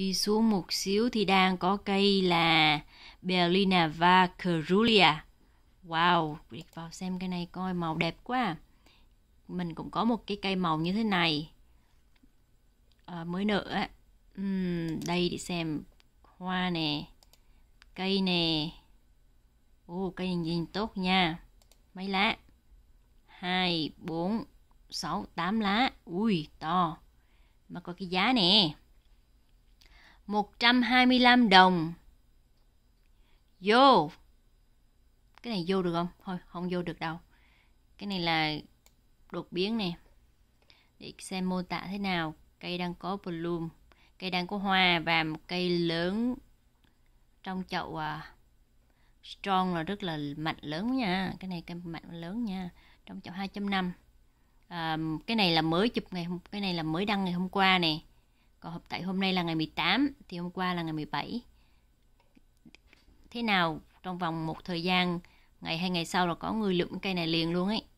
Đi xuống một xíu thì đang có cây là Berlina và Carulia. Wow, Quyệt vào xem cây này coi màu đẹp quá. Mình cũng có một cái cây màu như thế này. À, mới nở á. Uhm, đây để xem hoa nè, cây nè. Ồ, oh, cây nhìn tốt nha. Mấy lá? 2, 4, 6, 8 lá. Ui, to. Mà có cái giá nè. 125 đồng. Vô. Cái này vô được không? Thôi, không vô được đâu. Cái này là đột biến nè. Để xem mô tả thế nào. Cây đang có bloom. Cây đang có hoa và một cây lớn trong chậu à. Strong là rất là mạnh lớn nha. Cái này cây mạnh lớn nha. Trong chậu 2.5. À, cái này là mới chụp ngày hôm, cái này là mới đăng ngày hôm qua nè còn hợp tại hôm nay là ngày 18 thì hôm qua là ngày 17. Thế nào trong vòng một thời gian ngày hai ngày sau là có người lượm cây này liền luôn ấy.